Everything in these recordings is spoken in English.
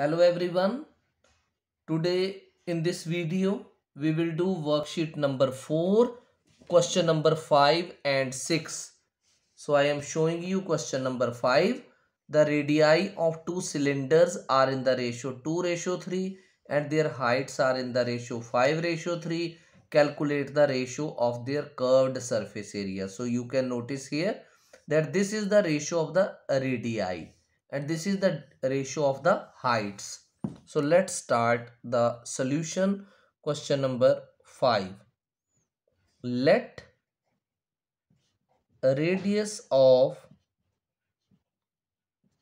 hello everyone today in this video we will do worksheet number 4 question number 5 and 6 so i am showing you question number 5 the radii of two cylinders are in the ratio 2 ratio 3 and their heights are in the ratio 5 ratio 3 calculate the ratio of their curved surface area so you can notice here that this is the ratio of the radii and this is the ratio of the heights. So let's start the solution question number 5. Let radius of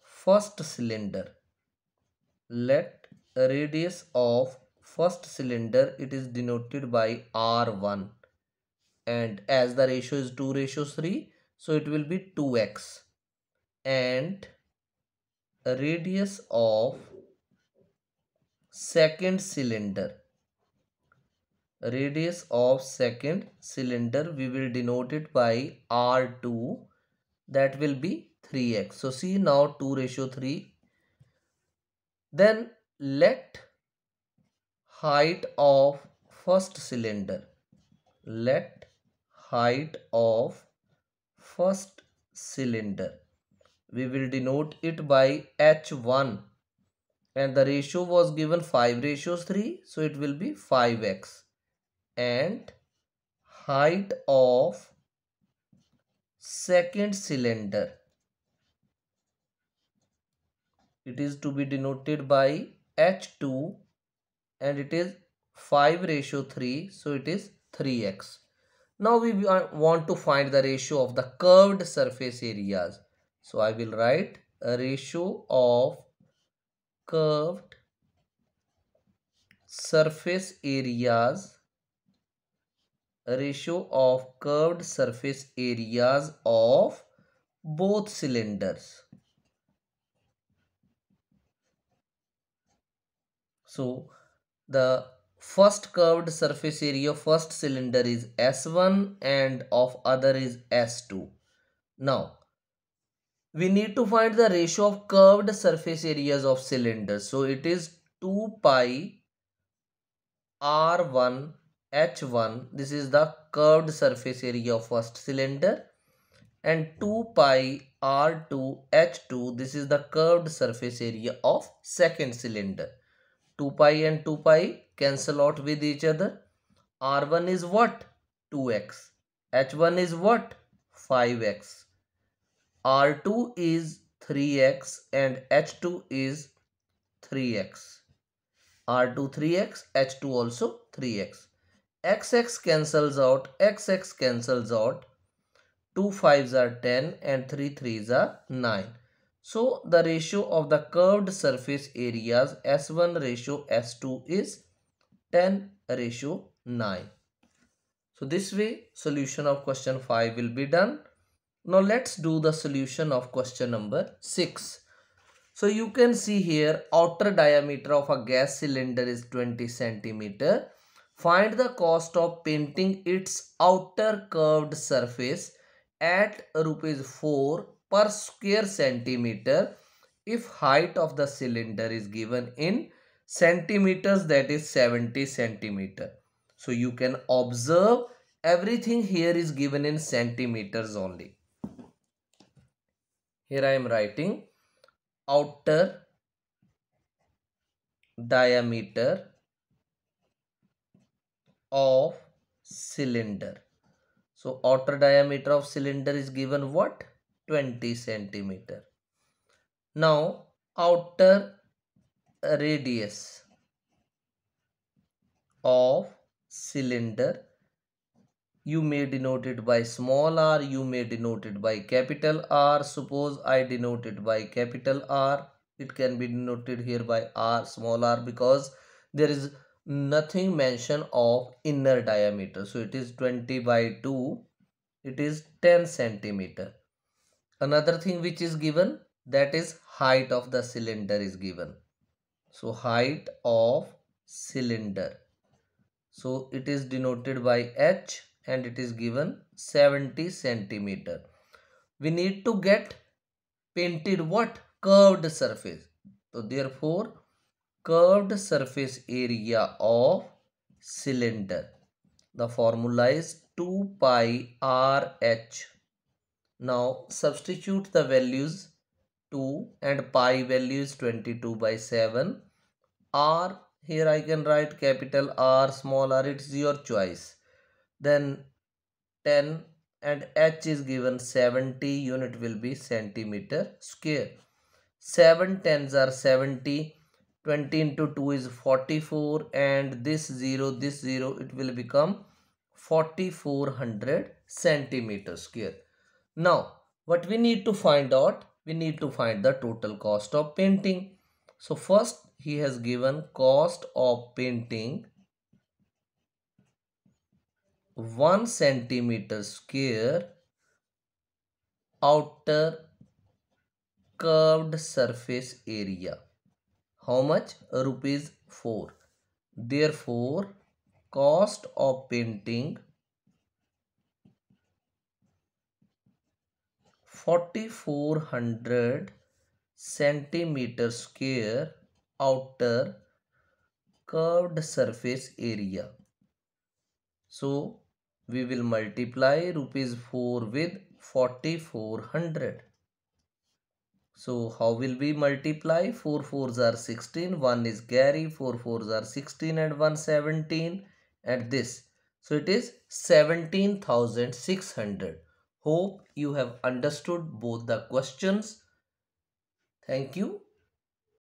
first cylinder let radius of first cylinder it is denoted by r1 and as the ratio is 2 ratio 3 so it will be 2x and radius of second cylinder radius of second cylinder we will denote it by r2 that will be 3x so see now 2 ratio 3 then let height of first cylinder let height of first cylinder we will denote it by h1 and the ratio was given 5 ratios 3 so it will be 5x and height of second cylinder it is to be denoted by h2 and it is 5 ratio 3 so it is 3x now we want to find the ratio of the curved surface areas so I will write a ratio of curved surface areas ratio of curved surface areas of both cylinders. So the first curved surface area first cylinder is S1 and of other is S2. Now we need to find the ratio of curved surface areas of cylinders. So it is 2 pi R1 H1. This is the curved surface area of first cylinder and 2 pi R2 H2. This is the curved surface area of second cylinder. 2 pi and 2 pi cancel out with each other. R1 is what? 2x. H1 is what? 5x R2 is 3x and H2 is 3x. R2 3x, H2 also 3x. XX cancels out, XX cancels out. 2 5s are 10 and 3 3s are 9. So the ratio of the curved surface areas S1 ratio S2 is 10 ratio 9. So this way solution of question 5 will be done. Now let's do the solution of question number 6. So you can see here outer diameter of a gas cylinder is 20 centimeter. Find the cost of painting its outer curved surface at rupees 4 per square centimeter if height of the cylinder is given in centimeters that is 70 centimeter. So you can observe everything here is given in centimeters only here I am writing outer diameter of cylinder. So outer diameter of cylinder is given what? 20 centimeter. Now outer radius of cylinder you may denote it by small r you may denote it by capital r suppose i denote it by capital r it can be denoted here by r small r because there is nothing mention of inner diameter so it is 20 by 2 it is 10 centimeter another thing which is given that is height of the cylinder is given so height of cylinder so it is denoted by h and it is given 70 centimeter. We need to get painted what? Curved surface. So therefore, curved surface area of cylinder. The formula is 2 pi r h. Now substitute the values 2 and pi value is 22 by 7. R here I can write capital R small r it's your choice then 10 and h is given 70 unit will be centimeter square 7 tens are 70 20 into 2 is 44 and this 0 this 0 it will become 4400 centimeter square now what we need to find out we need to find the total cost of painting so first he has given cost of painting 1 centimeter square outer curved surface area. How much? Rupees 4. Therefore, cost of painting 4400 centimeter square outer curved surface area. So we will multiply rupees 4 with 4400. So how will we multiply? 4 4s are 16, 1 is Gary 4 4s are 16 and 1 17 and this. So it is 17,600. Hope you have understood both the questions. Thank you.